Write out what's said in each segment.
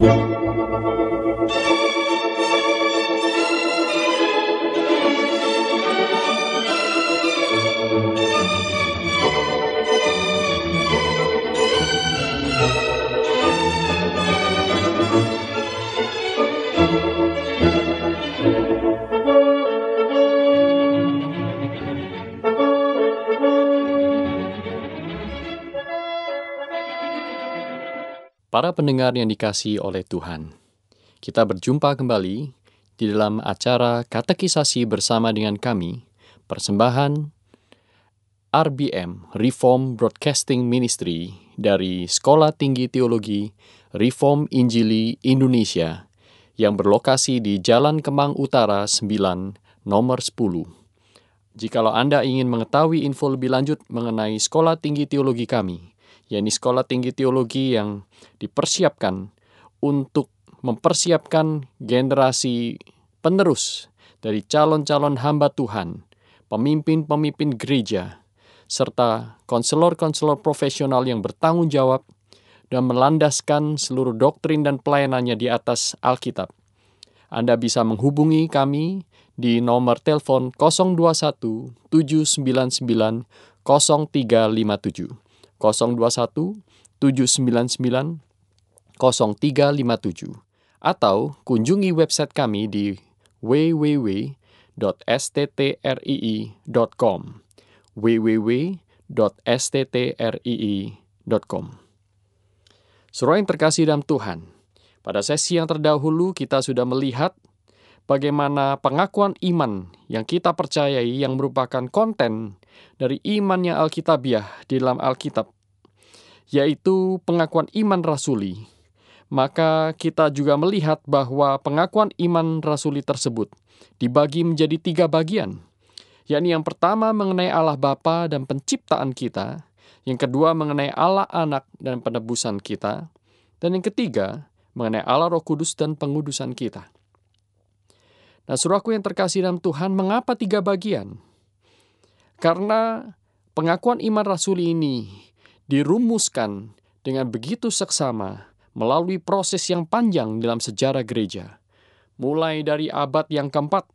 Thank you. para pendengar yang dikasih oleh Tuhan. Kita berjumpa kembali di dalam acara Katekisasi bersama dengan kami, persembahan RBM Reform Broadcasting Ministry dari Sekolah Tinggi Teologi Reform Injili Indonesia yang berlokasi di Jalan Kemang Utara 9, nomor 10. Jikalau Anda ingin mengetahui info lebih lanjut mengenai Sekolah Tinggi Teologi kami, yakni Sekolah Tinggi Teologi yang dipersiapkan untuk mempersiapkan generasi penerus dari calon-calon hamba Tuhan, pemimpin-pemimpin gereja, serta konselor-konselor profesional yang bertanggung jawab dan melandaskan seluruh doktrin dan pelayanannya di atas Alkitab. Anda bisa menghubungi kami di nomor telepon 021 799 0357. 021 799 0357 atau kunjungi website kami di www.sttrii.com www.sttrii.com Surah yang terkasih dalam Tuhan, pada sesi yang terdahulu kita sudah melihat bagaimana pengakuan iman yang kita percayai yang merupakan konten dari iman yang alkitabiah di dalam Alkitab, yaitu pengakuan iman rasuli, maka kita juga melihat bahwa pengakuan iman rasuli tersebut dibagi menjadi tiga bagian, yakni yang pertama mengenai Allah Bapa dan penciptaan kita, yang kedua mengenai Allah Anak dan penebusan kita, dan yang ketiga mengenai Allah Roh Kudus dan pengudusan kita. Nah, aku yang terkasih dalam Tuhan, mengapa tiga bagian? Karena pengakuan iman rasuli ini dirumuskan dengan begitu seksama melalui proses yang panjang dalam sejarah gereja. Mulai dari abad yang keempat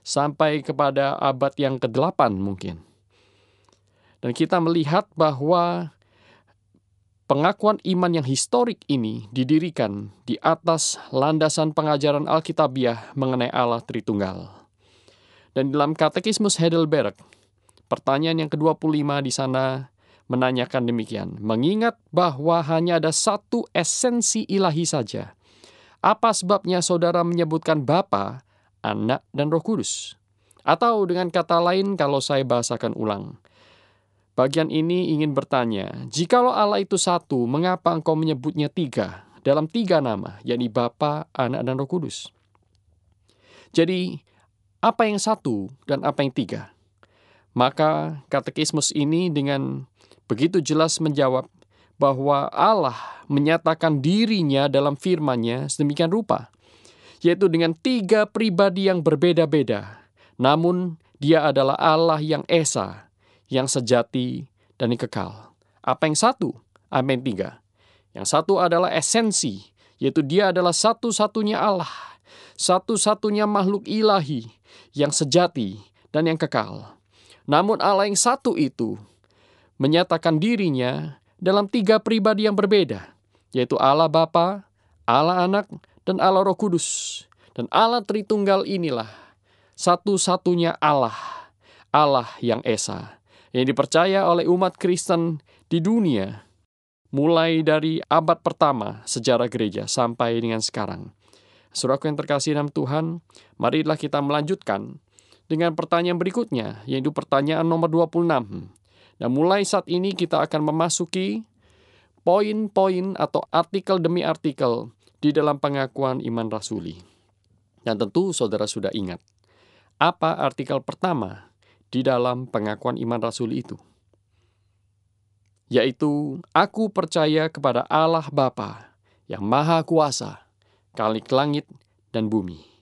sampai kepada abad yang kedelapan mungkin. Dan kita melihat bahwa pengakuan iman yang historik ini didirikan di atas landasan pengajaran Alkitabiah mengenai Allah Tritunggal. Dan dalam Katekismus Heidelberg, Pertanyaan yang ke-25 di sana menanyakan demikian. Mengingat bahwa hanya ada satu esensi ilahi saja. Apa sebabnya saudara menyebutkan Bapa, Anak, dan Roh Kudus? Atau dengan kata lain kalau saya bahasakan ulang. Bagian ini ingin bertanya, jikalau Allah itu satu, mengapa engkau menyebutnya tiga? Dalam tiga nama, yakni Bapa, Anak, dan Roh Kudus. Jadi, apa yang satu dan apa yang tiga? Maka katekismus ini dengan begitu jelas menjawab bahwa Allah menyatakan dirinya dalam firman-Nya sedemikian rupa, yaitu dengan tiga pribadi yang berbeda-beda. Namun dia adalah Allah yang esa, yang sejati dan yang kekal. Apa yang satu? Amin tiga. Yang satu adalah esensi, yaitu dia adalah satu-satunya Allah, satu-satunya makhluk ilahi yang sejati dan yang kekal. Namun Allah yang satu itu menyatakan dirinya dalam tiga pribadi yang berbeda, yaitu Allah Bapa, Allah Anak, dan Allah Roh Kudus. Dan Allah Tritunggal inilah satu-satunya Allah, Allah yang Esa, yang dipercaya oleh umat Kristen di dunia mulai dari abad pertama sejarah gereja sampai dengan sekarang. Surahku yang terkasih dalam Tuhan, marilah kita melanjutkan dengan pertanyaan berikutnya, yaitu pertanyaan nomor 26. Nah, mulai saat ini kita akan memasuki poin-poin atau artikel demi artikel di dalam pengakuan iman rasuli. Dan tentu saudara sudah ingat, apa artikel pertama di dalam pengakuan iman rasuli itu? Yaitu, aku percaya kepada Allah Bapa yang Maha Kuasa, Kalik Langit dan Bumi.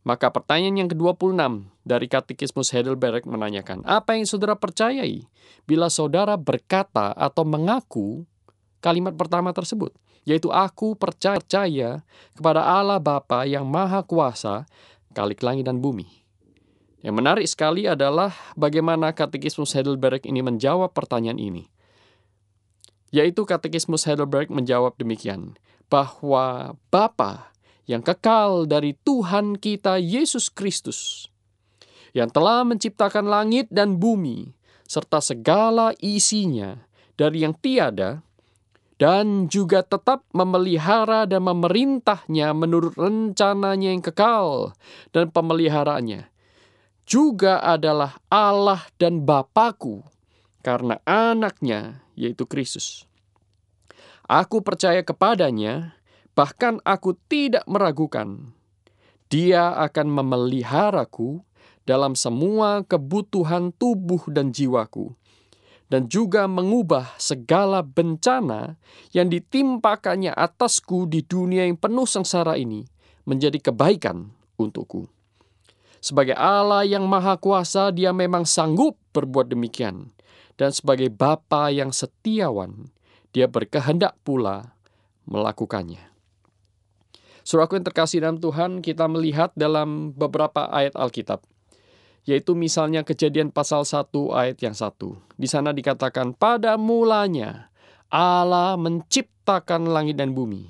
Maka pertanyaan yang ke-26 dari Katekismus Heidelberg menanyakan, apa yang saudara percayai bila saudara berkata atau mengaku kalimat pertama tersebut? Yaitu aku percaya, kepada Allah Bapa yang Maha Kuasa, kalik langit dan bumi. Yang menarik sekali adalah bagaimana Katekismus Heidelberg ini menjawab pertanyaan ini. Yaitu Katekismus Heidelberg menjawab demikian, bahwa Bapa yang kekal dari Tuhan kita Yesus Kristus, yang telah menciptakan langit dan bumi, serta segala isinya dari yang tiada, dan juga tetap memelihara dan memerintahnya menurut rencananya yang kekal dan pemeliharaannya. Juga adalah Allah dan Bapaku karena anaknya yaitu Kristus. Aku percaya kepadanya, Bahkan aku tidak meragukan, dia akan memeliharaku dalam semua kebutuhan tubuh dan jiwaku, dan juga mengubah segala bencana yang ditimpakannya atasku di dunia yang penuh sengsara ini menjadi kebaikan untukku. Sebagai Allah yang Maha Kuasa, Dia memang sanggup berbuat demikian, dan sebagai Bapa yang setiawan, Dia berkehendak pula melakukannya aku yang terkasih dalam Tuhan, kita melihat dalam beberapa ayat Alkitab. Yaitu misalnya kejadian pasal 1 ayat yang 1. Di sana dikatakan, pada mulanya Allah menciptakan langit dan bumi.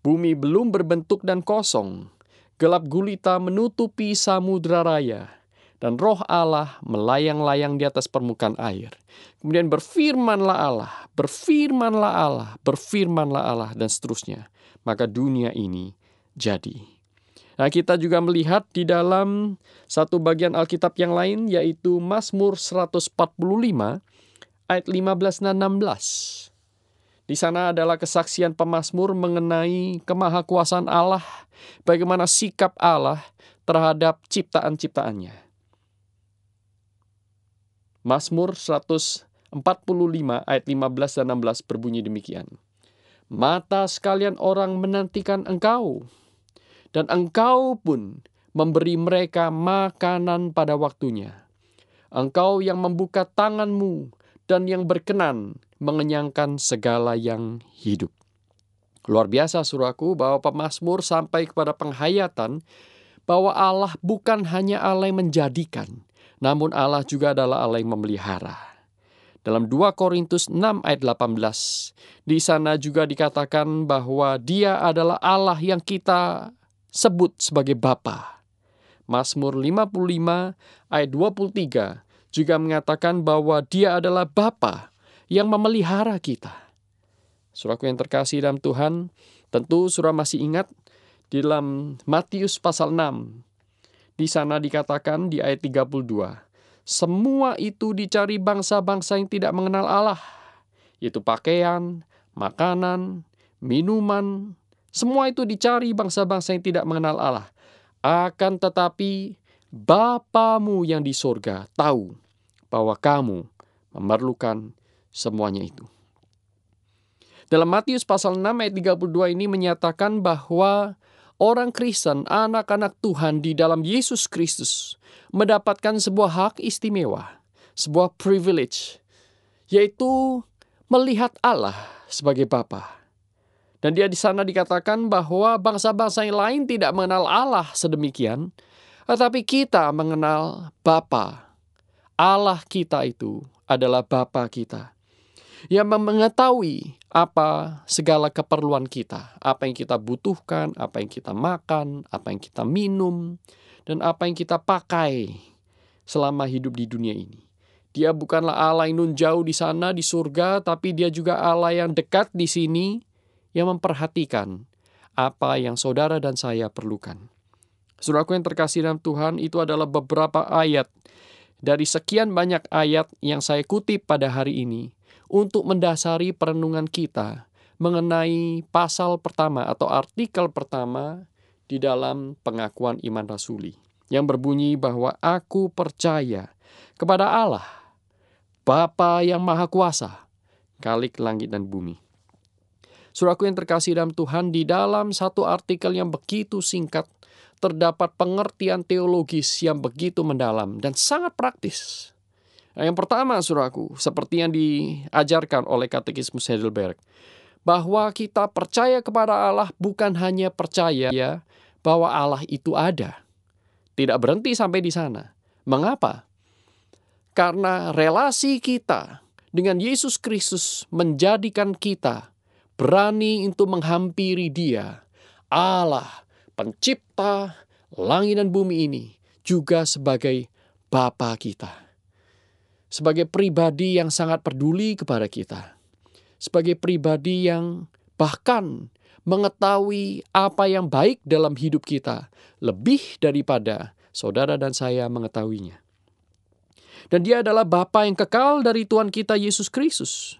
Bumi belum berbentuk dan kosong. Gelap gulita menutupi samudra raya. Dan roh Allah melayang-layang di atas permukaan air. Kemudian berfirmanlah Allah, berfirmanlah Allah, berfirmanlah Allah, dan seterusnya. Maka dunia ini jadi. Nah, kita juga melihat di dalam satu bagian Alkitab yang lain yaitu Mazmur 145 ayat 15 dan 16. Di sana adalah kesaksian pemazmur mengenai kemahakuasaan Allah, bagaimana sikap Allah terhadap ciptaan-ciptaannya. Mazmur 145 ayat 15 dan 16 berbunyi demikian. Mata sekalian orang menantikan engkau, dan engkau pun memberi mereka makanan pada waktunya. Engkau yang membuka tanganmu dan yang berkenan mengenyangkan segala yang hidup. Luar biasa suraku bahwa pemazmur sampai kepada penghayatan bahwa Allah bukan hanya Allah yang menjadikan, namun Allah juga adalah Allah yang memelihara dalam 2 Korintus 6 ayat 18. Di sana juga dikatakan bahwa dia adalah Allah yang kita sebut sebagai Bapa. Mazmur 55 ayat 23 juga mengatakan bahwa dia adalah Bapa yang memelihara kita. Suraku yang terkasih dalam Tuhan, tentu surah masih ingat di dalam Matius pasal 6. Di sana dikatakan di ayat 32, semua itu dicari bangsa-bangsa yang tidak mengenal Allah, yaitu pakaian, makanan, minuman, semua itu dicari bangsa-bangsa yang tidak mengenal Allah. Akan tetapi Bapamu yang di sorga tahu bahwa kamu memerlukan semuanya itu. Dalam Matius pasal 6 ayat 32 ini menyatakan bahwa orang Kristen, anak-anak Tuhan di dalam Yesus Kristus mendapatkan sebuah hak istimewa, sebuah privilege, yaitu melihat Allah sebagai Bapa. Dan dia di sana dikatakan bahwa bangsa-bangsa yang lain tidak mengenal Allah sedemikian, tetapi kita mengenal Bapa. Allah kita itu adalah Bapa kita yang mengetahui apa segala keperluan kita, apa yang kita butuhkan, apa yang kita makan, apa yang kita minum, dan apa yang kita pakai selama hidup di dunia ini. Dia bukanlah Allah yang nun jauh di sana di surga, tapi dia juga Allah yang dekat di sini yang memperhatikan apa yang saudara dan saya perlukan. Saudaraku yang terkasih dalam Tuhan, itu adalah beberapa ayat dari sekian banyak ayat yang saya kutip pada hari ini untuk mendasari perenungan kita mengenai pasal pertama atau artikel pertama di dalam pengakuan iman rasuli yang berbunyi bahwa aku percaya kepada Allah Bapa yang Maha Kuasa, Kalik langit dan bumi. Suraku yang terkasih dalam Tuhan, di dalam satu artikel yang begitu singkat, terdapat pengertian teologis yang begitu mendalam dan sangat praktis. Nah, yang pertama, suraku, seperti yang diajarkan oleh Katekismus Heidelberg, bahwa kita percaya kepada Allah bukan hanya percaya bahwa Allah itu ada. Tidak berhenti sampai di sana. Mengapa? Karena relasi kita dengan Yesus Kristus menjadikan kita berani untuk menghampiri Dia, Allah, Pencipta langit dan bumi ini, juga sebagai Bapa kita, sebagai pribadi yang sangat peduli kepada kita, sebagai pribadi yang bahkan mengetahui apa yang baik dalam hidup kita lebih daripada saudara dan saya mengetahuinya. Dan dia adalah Bapa yang kekal dari Tuhan kita Yesus Kristus.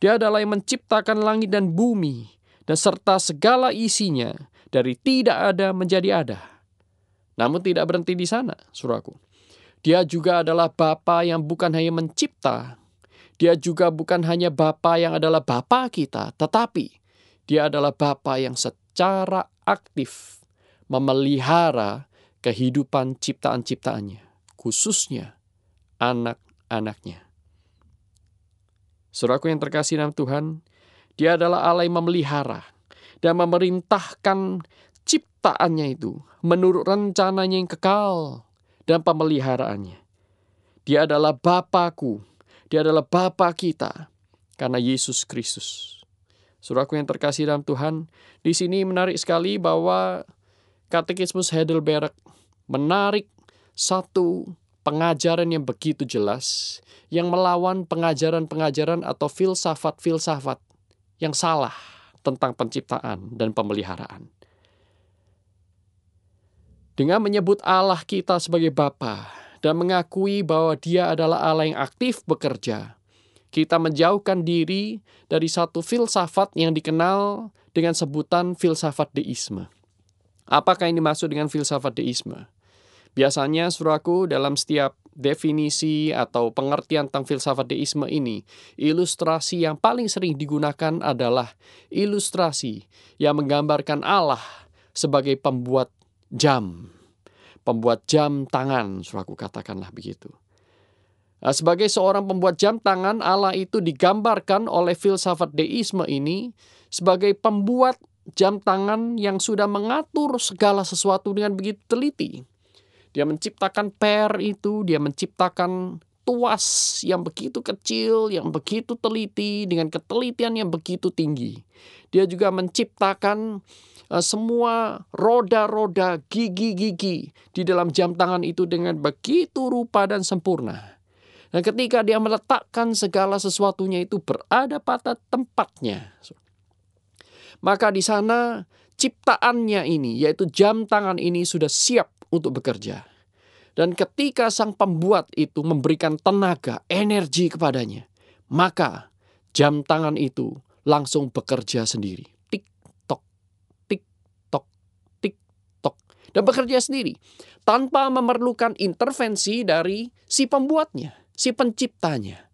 Dia adalah yang menciptakan langit dan bumi, dan serta segala isinya, dari tidak ada menjadi ada. Namun tidak berhenti di sana, suraku. Dia juga adalah Bapa yang bukan hanya mencipta, dia juga bukan hanya Bapa yang adalah Bapa kita, tetapi dia adalah Bapa yang secara aktif memelihara kehidupan ciptaan-ciptaannya, khususnya anak-anaknya. Saudaraku yang terkasih dalam Tuhan, dia adalah Allah yang memelihara dan memerintahkan ciptaannya itu menurut rencananya yang kekal dan pemeliharaannya. Dia adalah Bapakku, dia adalah Bapa kita karena Yesus Kristus. Saudaraku yang terkasih dalam Tuhan, di sini menarik sekali bahwa Katekismus Heidelberg menarik satu pengajaran yang begitu jelas yang melawan pengajaran-pengajaran atau filsafat-filsafat yang salah tentang penciptaan dan pemeliharaan. Dengan menyebut Allah kita sebagai Bapa dan mengakui bahwa Dia adalah Allah yang aktif bekerja, kita menjauhkan diri dari satu filsafat yang dikenal dengan sebutan filsafat deisme. Apakah ini masuk dengan filsafat deisme? Biasanya suraku dalam setiap definisi atau pengertian tentang filsafat deisme ini, ilustrasi yang paling sering digunakan adalah ilustrasi yang menggambarkan Allah sebagai pembuat jam. Pembuat jam tangan, suraku katakanlah begitu. Nah, sebagai seorang pembuat jam tangan, Allah itu digambarkan oleh filsafat deisme ini sebagai pembuat jam tangan yang sudah mengatur segala sesuatu dengan begitu teliti. Dia menciptakan per itu, dia menciptakan tuas yang begitu kecil, yang begitu teliti, dengan ketelitian yang begitu tinggi. Dia juga menciptakan e, semua roda-roda gigi-gigi di dalam jam tangan itu dengan begitu rupa dan sempurna. Dan ketika dia meletakkan segala sesuatunya itu berada pada tempatnya. Maka di sana ciptaannya ini, yaitu jam tangan ini sudah siap untuk bekerja. Dan ketika sang pembuat itu memberikan tenaga, energi kepadanya, maka jam tangan itu langsung bekerja sendiri. Tik tok, tik tok, tik tok. Dan bekerja sendiri tanpa memerlukan intervensi dari si pembuatnya, si penciptanya.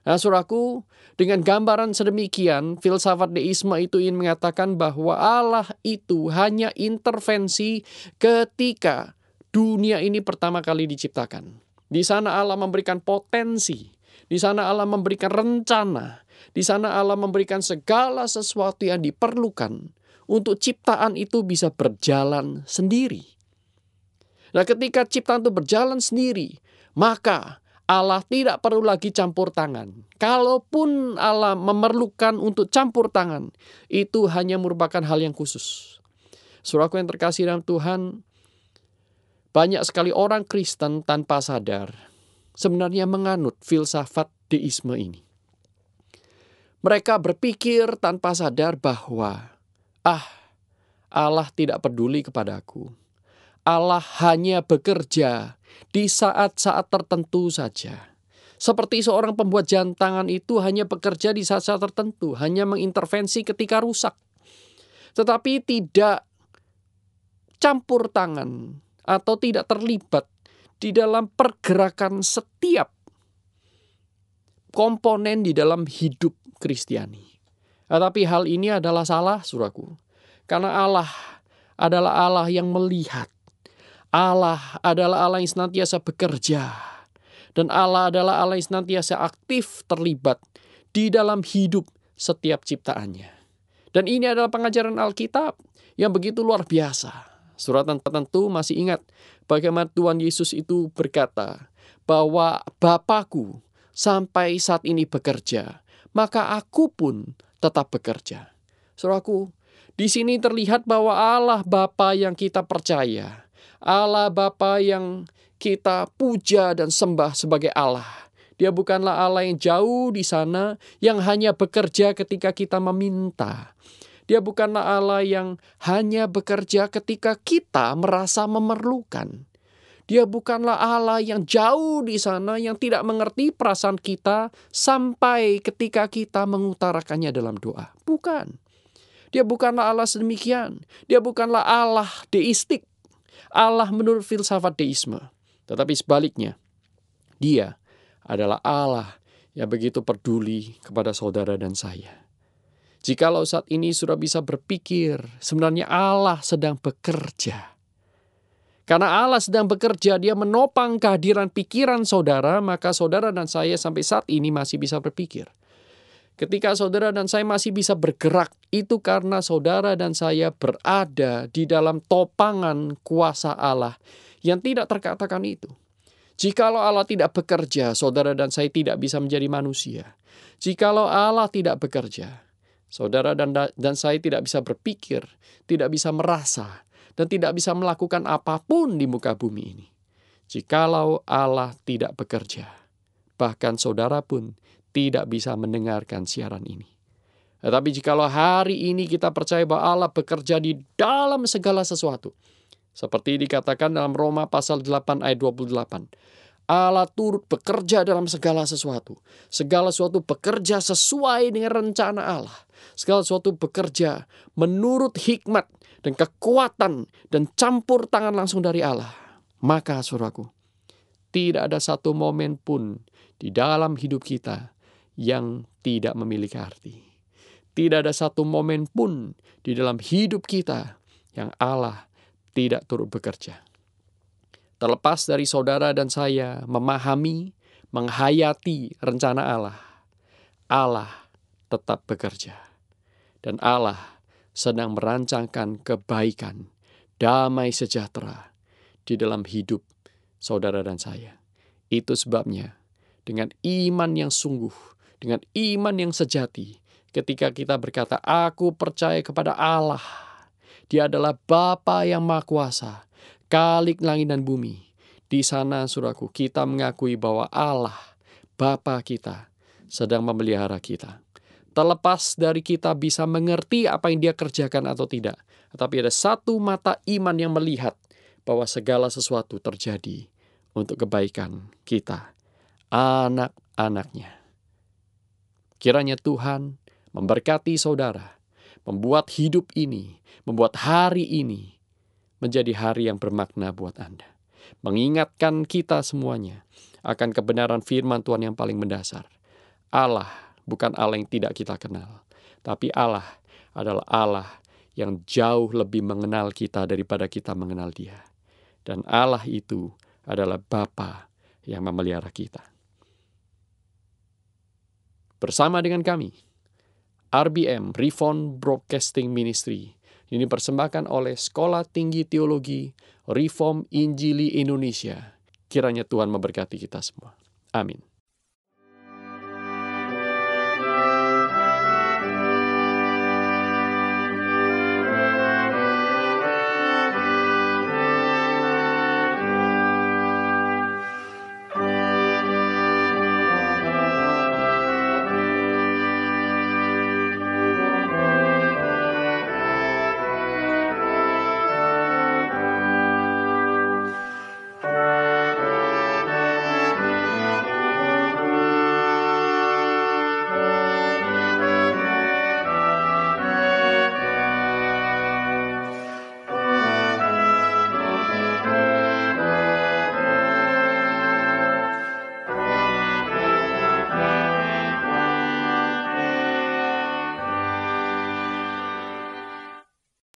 Nah, suraku, dengan gambaran sedemikian, filsafat deisme itu ingin mengatakan bahwa Allah itu hanya intervensi ketika dunia ini pertama kali diciptakan. Di sana Allah memberikan potensi, di sana Allah memberikan rencana, di sana Allah memberikan segala sesuatu yang diperlukan untuk ciptaan itu bisa berjalan sendiri. Nah, ketika ciptaan itu berjalan sendiri, maka Allah tidak perlu lagi campur tangan. Kalaupun Allah memerlukan untuk campur tangan, itu hanya merupakan hal yang khusus. Suraku yang terkasih dalam Tuhan, banyak sekali orang Kristen tanpa sadar sebenarnya menganut filsafat deisme ini. Mereka berpikir tanpa sadar bahwa, ah, Allah tidak peduli kepadaku. Allah hanya bekerja di saat-saat tertentu saja. Seperti seorang pembuat jantangan itu hanya bekerja di saat-saat tertentu, hanya mengintervensi ketika rusak. Tetapi tidak campur tangan atau tidak terlibat di dalam pergerakan setiap komponen di dalam hidup Kristiani. Tetapi hal ini adalah salah, suraku. Karena Allah adalah Allah yang melihat Allah adalah Allah yang senantiasa bekerja. Dan Allah adalah Allah yang senantiasa aktif terlibat di dalam hidup setiap ciptaannya. Dan ini adalah pengajaran Alkitab yang begitu luar biasa. Suratan tertentu masih ingat bagaimana Tuhan Yesus itu berkata bahwa Bapakku sampai saat ini bekerja, maka aku pun tetap bekerja. Suratku di sini terlihat bahwa Allah Bapa yang kita percaya Allah Bapa yang kita puja dan sembah sebagai Allah. Dia bukanlah Allah yang jauh di sana yang hanya bekerja ketika kita meminta. Dia bukanlah Allah yang hanya bekerja ketika kita merasa memerlukan. Dia bukanlah Allah yang jauh di sana yang tidak mengerti perasaan kita sampai ketika kita mengutarakannya dalam doa. Bukan. Dia bukanlah Allah sedemikian. Dia bukanlah Allah deistik Allah menurut filsafat deisme. Tetapi sebaliknya, dia adalah Allah yang begitu peduli kepada saudara dan saya. Jikalau saat ini sudah bisa berpikir, sebenarnya Allah sedang bekerja. Karena Allah sedang bekerja, dia menopang kehadiran pikiran saudara, maka saudara dan saya sampai saat ini masih bisa berpikir. Ketika saudara dan saya masih bisa bergerak, itu karena saudara dan saya berada di dalam topangan kuasa Allah yang tidak terkatakan itu. Jikalau Allah tidak bekerja, saudara dan saya tidak bisa menjadi manusia. Jikalau Allah tidak bekerja, saudara dan dan saya tidak bisa berpikir, tidak bisa merasa, dan tidak bisa melakukan apapun di muka bumi ini. Jikalau Allah tidak bekerja, bahkan saudara pun tidak bisa mendengarkan siaran ini. Tetapi jikalau hari ini kita percaya bahwa Allah bekerja di dalam segala sesuatu. Seperti dikatakan dalam Roma pasal 8 ayat 28. Allah turut bekerja dalam segala sesuatu. Segala sesuatu bekerja sesuai dengan rencana Allah. Segala sesuatu bekerja menurut hikmat dan kekuatan dan campur tangan langsung dari Allah. Maka saudaraku, tidak ada satu momen pun di dalam hidup kita yang tidak memiliki arti. Tidak ada satu momen pun di dalam hidup kita yang Allah tidak turut bekerja. Terlepas dari saudara dan saya memahami, menghayati rencana Allah, Allah tetap bekerja. Dan Allah sedang merancangkan kebaikan, damai sejahtera di dalam hidup saudara dan saya. Itu sebabnya dengan iman yang sungguh dengan iman yang sejati ketika kita berkata, "Aku percaya kepada Allah. Dia adalah Bapa yang Maha Kuasa, Kalik langit dan bumi." Di sana, suraku, kita mengakui bahwa Allah, Bapa kita, sedang memelihara kita. Terlepas dari kita bisa mengerti apa yang dia kerjakan atau tidak. Tetapi ada satu mata iman yang melihat bahwa segala sesuatu terjadi untuk kebaikan kita, anak-anaknya. Kiranya Tuhan memberkati saudara, membuat hidup ini, membuat hari ini menjadi hari yang bermakna buat Anda. Mengingatkan kita semuanya akan kebenaran firman Tuhan yang paling mendasar. Allah bukan Allah yang tidak kita kenal, tapi Allah adalah Allah yang jauh lebih mengenal kita daripada kita mengenal Dia. Dan Allah itu adalah Bapa yang memelihara kita. Bersama dengan kami, RBM Reform Broadcasting Ministry ini dipersembahkan oleh Sekolah Tinggi Teologi Reform Injili Indonesia. Kiranya Tuhan memberkati kita semua. Amin.